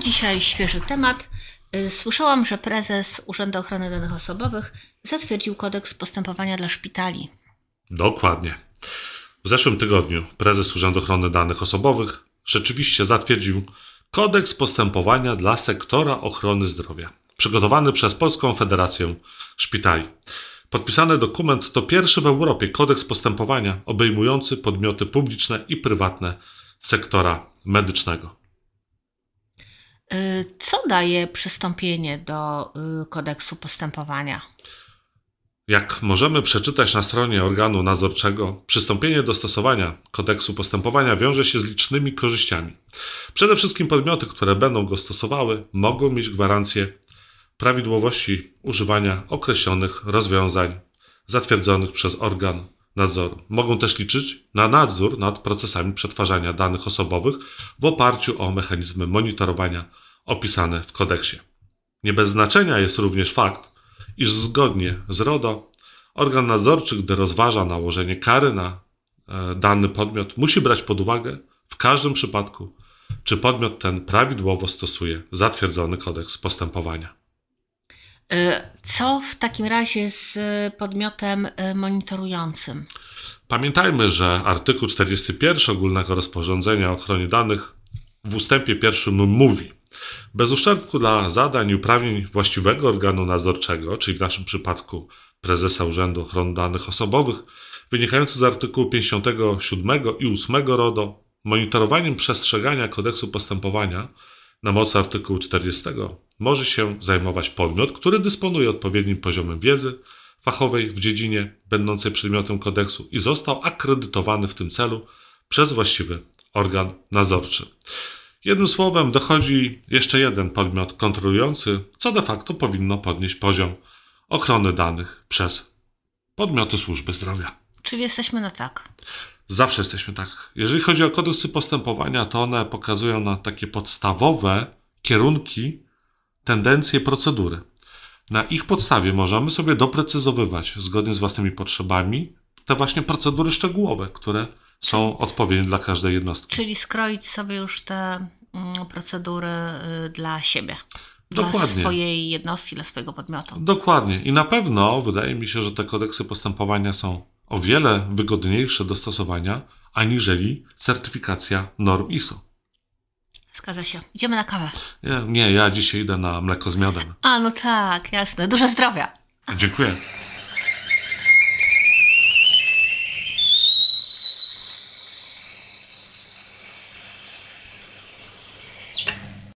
dzisiaj świeży temat. Y, słyszałam, że prezes Urzędu Ochrony Danych Osobowych zatwierdził kodeks postępowania dla szpitali. Dokładnie. W zeszłym tygodniu prezes Urzędu Ochrony Danych Osobowych rzeczywiście zatwierdził kodeks postępowania dla sektora ochrony zdrowia, przygotowany przez Polską Federację Szpitali. Podpisany dokument to pierwszy w Europie kodeks postępowania obejmujący podmioty publiczne i prywatne sektora medycznego. Y, co daje przystąpienie do y, kodeksu postępowania? Jak możemy przeczytać na stronie organu nadzorczego, przystąpienie do stosowania kodeksu postępowania wiąże się z licznymi korzyściami. Przede wszystkim podmioty, które będą go stosowały, mogą mieć gwarancję prawidłowości używania określonych rozwiązań zatwierdzonych przez organ nadzoru. Mogą też liczyć na nadzór nad procesami przetwarzania danych osobowych w oparciu o mechanizmy monitorowania opisane w kodeksie. Nie bez znaczenia jest również fakt, iż zgodnie z RODO organ nadzorczy, gdy rozważa nałożenie kary na e, dany podmiot, musi brać pod uwagę w każdym przypadku, czy podmiot ten prawidłowo stosuje zatwierdzony kodeks postępowania. E, co w takim razie z y, podmiotem y, monitorującym? Pamiętajmy, że artykuł 41 ogólnego rozporządzenia o ochronie danych w ustępie pierwszym mówi, bez uszczerbku dla zadań i uprawnień właściwego organu nadzorczego, czyli w naszym przypadku prezesa Urzędu Ochrony Danych Osobowych, wynikający z artykułu 57 i 8 RODO, monitorowaniem przestrzegania kodeksu postępowania na mocy artykułu 40 może się zajmować podmiot, który dysponuje odpowiednim poziomem wiedzy fachowej w dziedzinie będącej przedmiotem kodeksu i został akredytowany w tym celu przez właściwy organ nadzorczy. Jednym słowem, dochodzi jeszcze jeden podmiot kontrolujący, co de facto powinno podnieść poziom ochrony danych przez podmioty służby zdrowia. Czyli jesteśmy na tak. Zawsze jesteśmy tak. Jeżeli chodzi o kodeksy postępowania, to one pokazują na takie podstawowe kierunki tendencje, procedury. Na ich podstawie możemy sobie doprecyzowywać zgodnie z własnymi potrzebami te właśnie procedury szczegółowe, które są odpowiednie dla każdej jednostki. Czyli skroić sobie już te mm, procedury y, dla siebie. Dokładnie. Dla swojej jednostki, dla swojego podmiotu. Dokładnie. I na pewno wydaje mi się, że te kodeksy postępowania są o wiele wygodniejsze do stosowania aniżeli certyfikacja norm ISO. Zgadza się. Idziemy na kawę. Nie, nie, ja dzisiaj idę na mleko z miodem. A, no tak, jasne. Dużo zdrowia. Dziękuję.